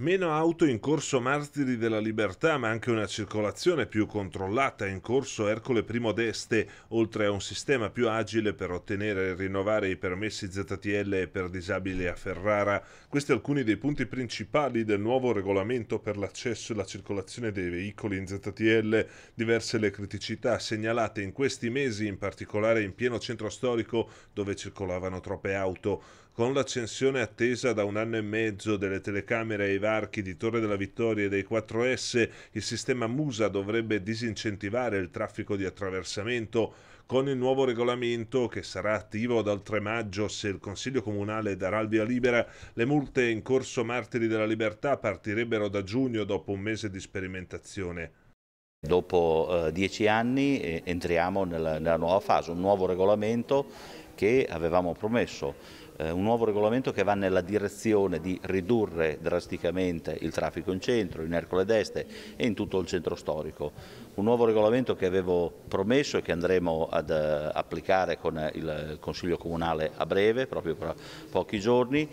Meno auto in corso Martiri della Libertà, ma anche una circolazione più controllata in corso Ercole I d'Este, oltre a un sistema più agile per ottenere e rinnovare i permessi ZTL per disabili a Ferrara. Questi alcuni dei punti principali del nuovo regolamento per l'accesso e la circolazione dei veicoli in ZTL. Diverse le criticità segnalate in questi mesi, in particolare in pieno centro storico dove circolavano troppe auto. Con l'accensione attesa da un anno e mezzo delle telecamere e i varchi di Torre della Vittoria e dei 4S, il sistema Musa dovrebbe disincentivare il traffico di attraversamento con il nuovo regolamento che sarà attivo dal 3 maggio se il Consiglio Comunale darà il via libera, le multe in corso Martiri della Libertà partirebbero da giugno dopo un mese di sperimentazione. Dopo eh, dieci anni eh, entriamo nella, nella nuova fase, un nuovo regolamento che avevamo promesso eh, un nuovo regolamento che va nella direzione di ridurre drasticamente il traffico in centro, in Ercole d'Este e in tutto il centro storico. Un nuovo regolamento che avevo promesso e che andremo ad eh, applicare con il Consiglio Comunale a breve, proprio tra pochi giorni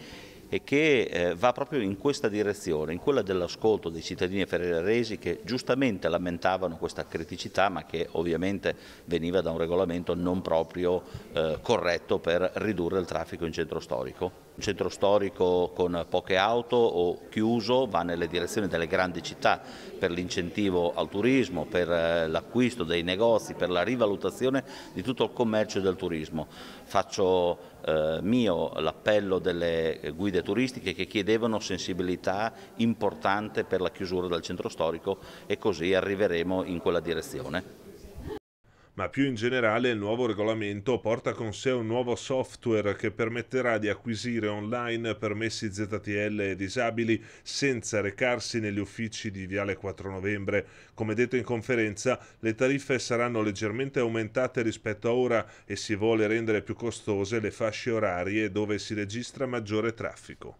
e che eh, va proprio in questa direzione, in quella dell'ascolto dei cittadini ferraresi che giustamente lamentavano questa criticità ma che ovviamente veniva da un regolamento non proprio eh, corretto per ridurre il traffico in centro storico. Un centro storico con poche auto o chiuso va nelle direzioni delle grandi città per l'incentivo al turismo, per eh, l'acquisto dei negozi, per la rivalutazione di tutto il commercio e del turismo. Faccio eh, mio l'appello delle eh, guide turistiche che chiedevano sensibilità importante per la chiusura del centro storico e così arriveremo in quella direzione ma più in generale il nuovo regolamento porta con sé un nuovo software che permetterà di acquisire online permessi ZTL e disabili senza recarsi negli uffici di Viale 4 Novembre. Come detto in conferenza, le tariffe saranno leggermente aumentate rispetto a ora e si vuole rendere più costose le fasce orarie dove si registra maggiore traffico.